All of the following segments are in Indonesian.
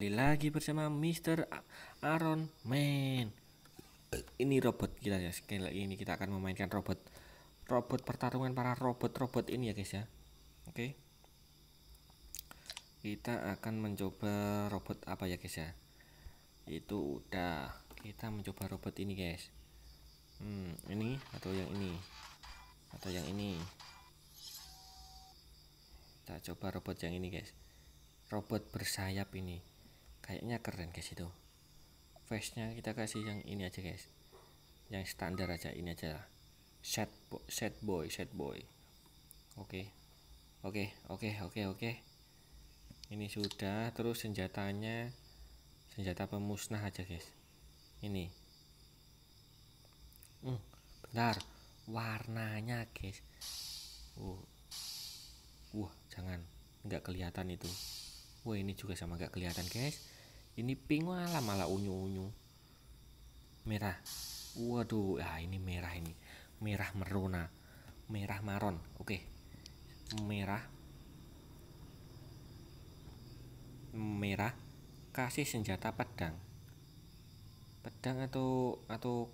Kembali lagi bersama Mr. Aaron Man. Ini robot kita ya. Sekali lagi ini kita akan memainkan robot robot pertarungan para robot-robot ini ya guys ya. Oke. Kita akan mencoba robot apa ya guys ya. Itu udah. Kita mencoba robot ini guys. Hmm, ini atau yang ini. Atau yang ini. Kita coba robot yang ini guys. Robot bersayap ini kayaknya keren guys itu face nya kita kasih yang ini aja guys yang standar aja ini aja set bo set boy set boy oke okay. oke okay, oke okay, oke okay, oke okay. ini sudah terus senjatanya senjata pemusnah aja guys ini hmm, bentar warnanya guys uh wah jangan nggak kelihatan itu wah ini juga sama nggak kelihatan guys ini pink malah malah unyu unyu merah waduh ah ini merah ini merah merona merah maron oke okay. merah merah kasih senjata pedang pedang atau atau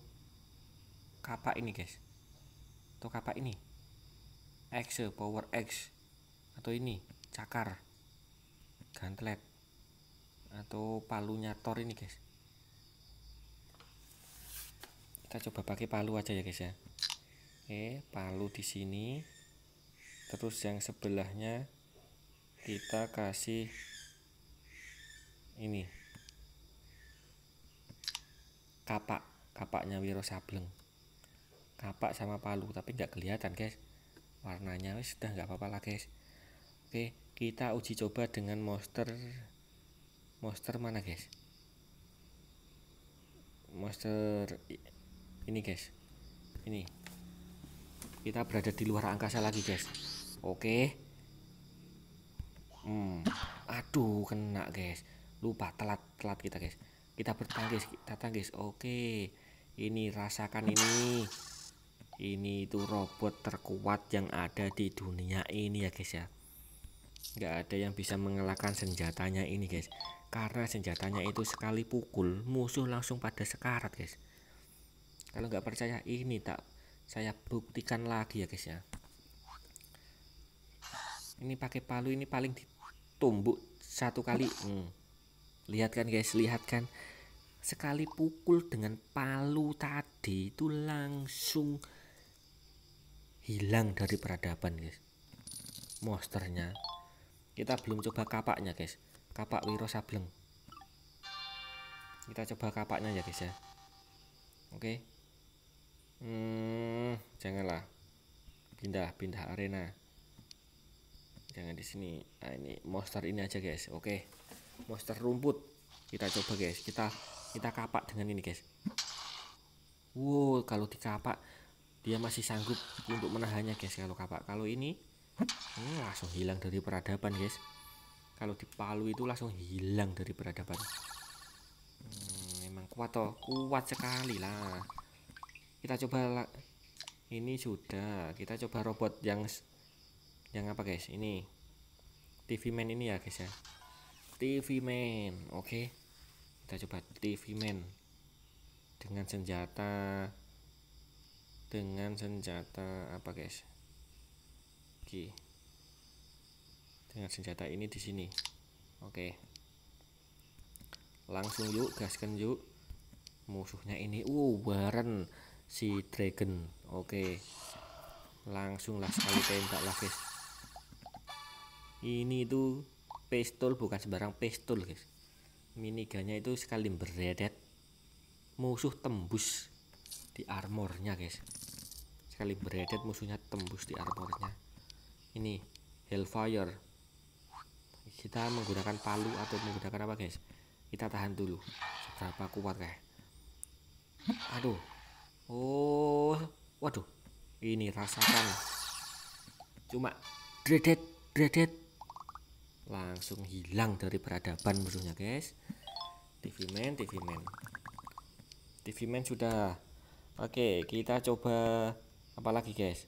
kapak ini guys atau kapak ini X power X atau ini cakar gantlet atau palunya Thor ini guys kita coba pakai palu aja ya guys ya oke palu di sini terus yang sebelahnya kita kasih ini kapak kapaknya wiro sableng kapak sama palu tapi nggak kelihatan guys warnanya sudah nggak apa-apa lah guys oke kita uji coba dengan monster monster mana guys monster ini guys ini kita berada di luar angkasa lagi guys oke hmm. aduh kena guys lupa telat telat kita guys kita bertangis kita tangis. oke ini rasakan ini ini itu robot terkuat yang ada di dunia ini ya guys ya nggak ada yang bisa mengalahkan senjatanya ini guys karena senjatanya itu sekali pukul musuh langsung pada sekarat guys kalau nggak percaya ini tak saya buktikan lagi ya guys ya ini pakai palu ini paling ditumbuk satu kali hmm. lihat kan guys lihat kan sekali pukul dengan palu tadi itu langsung hilang dari peradaban guys monsternya kita belum coba kapaknya guys kapak wiro sableng kita coba kapaknya ya guys ya oke hmm, janganlah pindah pindah arena jangan di sini nah, ini monster ini aja guys oke monster rumput kita coba guys kita kita kapak dengan ini guys wow kalau dikapak dia masih sanggup untuk menahannya guys kalau kapak kalau ini Hmm, langsung hilang dari peradaban guys kalau dipalu itu langsung hilang dari peradaban hmm, emang kuat toh kuat sekali lah kita coba ini sudah kita coba robot yang yang apa guys ini TV man ini ya guys ya TV man oke okay. kita coba TV man dengan senjata dengan senjata apa guys Oke. Dengan senjata ini di sini. Oke. Langsung yuk gaskan yuk. Musuhnya ini uh baren si dragon. Oke. Langsunglah sekali tembaklah guys. Ini itu pistol bukan sembarang pistol guys. Miniganya itu sekali beredet musuh tembus di armornya guys sekali beredet musuhnya tembus di armornya ini hellfire kita menggunakan palu atau menggunakan apa guys kita tahan dulu seberapa kuat kayak aduh oh waduh ini rasakan cuma dredet dredet langsung hilang dari peradaban musuhnya guys TV man TV man TV man sudah oke kita coba apa lagi guys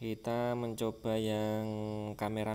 kita mencoba yang kamera